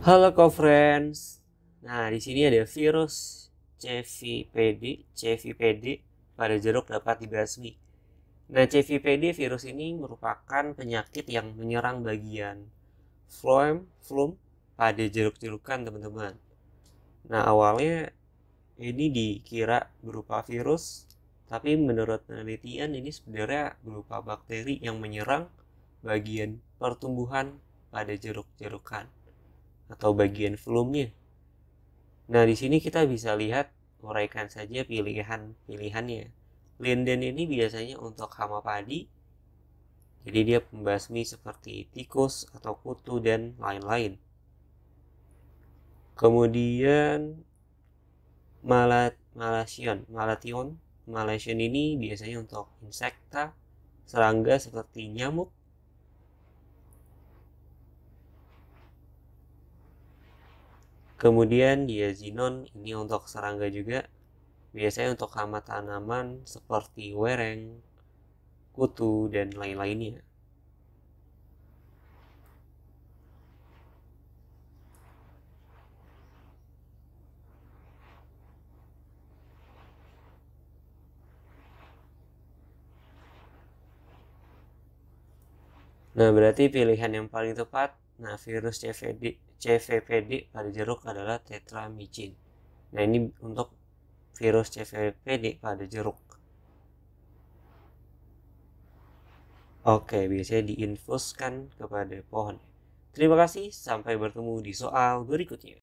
Halo co-friends. Nah, di sini ada virus CVPD. CVPD pada jeruk dapat dibasmi. Nah, CVPD virus ini merupakan penyakit yang menyerang bagian phloem, flum pada jeruk-jerukan, teman-teman. Nah, awalnya ini dikira berupa virus, tapi menurut penelitian ini sebenarnya berupa bakteri yang menyerang bagian pertumbuhan pada jeruk-jerukan atau bagian volume Nah, di sini kita bisa lihat uraikan saja pilihan-pilihannya. Linden ini biasanya untuk hama padi. Jadi dia pembasmi seperti tikus atau kutu dan lain-lain. Kemudian malat malasion, malation. malasion ini biasanya untuk insekta, serangga seperti nyamuk, kemudian diazinon ya, ini untuk serangga juga biasanya untuk hama tanaman seperti wereng kutu dan lain-lainnya Nah, berarti pilihan yang paling tepat Nah, virus CVD, CVPD pada jeruk adalah tetramicin. Nah, ini untuk virus CVPD pada jeruk. Oke, biasanya diinfuskan kepada pohon. Terima kasih, sampai bertemu di soal berikutnya.